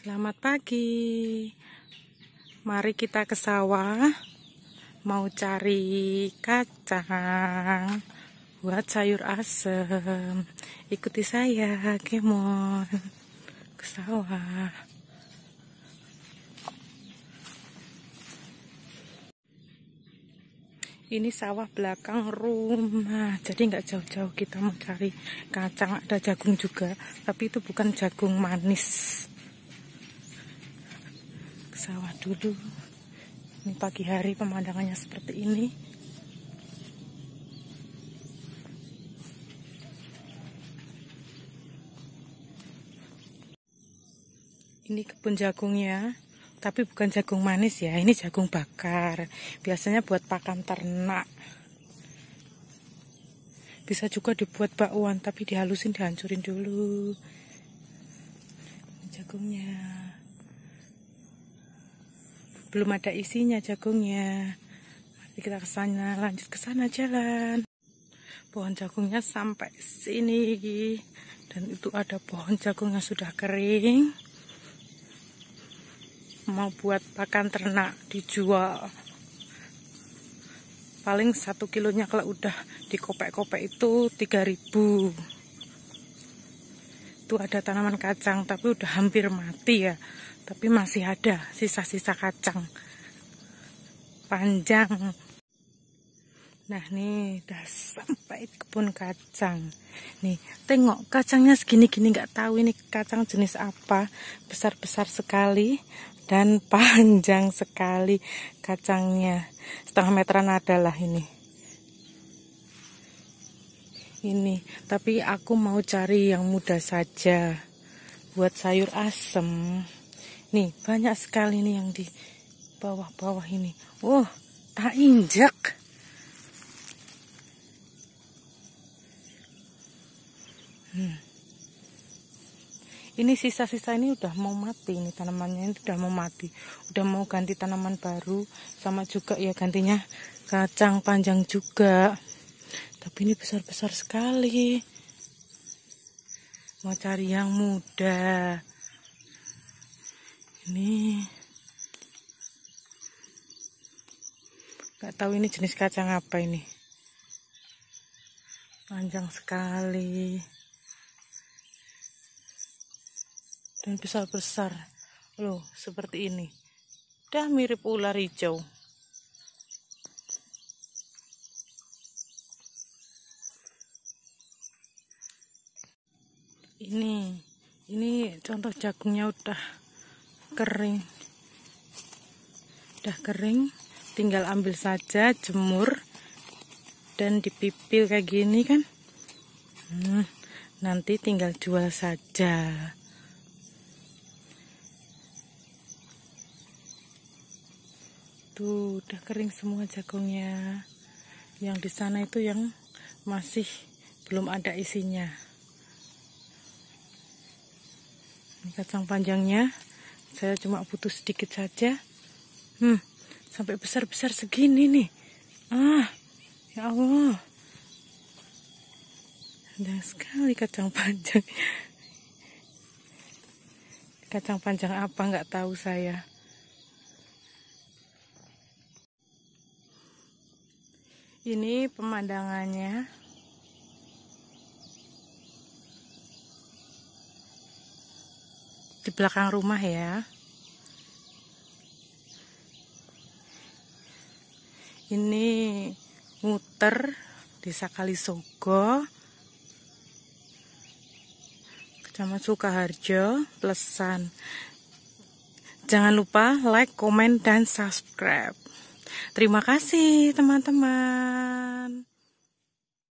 Selamat pagi. Mari kita ke sawah mau cari kacang buat sayur asem. Ikuti saya, Kemon. Ke sawah. Ini sawah belakang rumah, jadi nggak jauh-jauh kita mau cari kacang. Ada jagung juga, tapi itu bukan jagung manis sawah dulu ini pagi hari pemandangannya seperti ini ini kebun jagungnya tapi bukan jagung manis ya ini jagung bakar biasanya buat pakan ternak bisa juga dibuat bakwan tapi dihalusin dihancurin dulu ini jagungnya belum ada isinya jagungnya mari kita kesana, lanjut ke sana jalan pohon jagungnya sampai sini dan itu ada pohon jagung yang sudah kering mau buat pakan ternak dijual paling satu kilonya kalau udah dikopek-kopek itu 3000 itu ada tanaman kacang tapi udah hampir mati ya tapi masih ada sisa-sisa kacang panjang nah nih udah sampai kebun kacang nih tengok kacangnya segini-gini nggak tahu ini kacang jenis apa besar-besar sekali dan panjang sekali kacangnya setengah meteran adalah ini ini tapi aku mau cari yang muda saja buat sayur asem Nih, banyak sekali nih yang di bawah-bawah ini. oh, tak injak. Hmm. Ini sisa-sisa ini udah mau mati ini tanamannya ini udah mau mati. Udah mau ganti tanaman baru sama juga ya gantinya kacang panjang juga. Tapi ini besar-besar sekali. Mau cari yang muda ini nggak tahu ini jenis kacang apa ini panjang sekali dan besar-besar loh seperti ini dah mirip ular hijau ini ini contoh jagungnya udah kering udah kering tinggal ambil saja jemur dan dipipil kayak gini kan hmm, nanti tinggal jual saja tuh udah kering semua jagungnya yang di sana itu yang masih belum ada isinya ini kacang panjangnya saya cuma putus sedikit saja hmm, sampai besar-besar segini nih ah ya Allah ada sekali kacang panjang kacang panjang apa nggak tahu saya ini pemandangannya di belakang rumah ya ini muter desa Kalisogo Kecamatan Sukaharjo Plesan jangan lupa like, komen, dan subscribe terima kasih teman-teman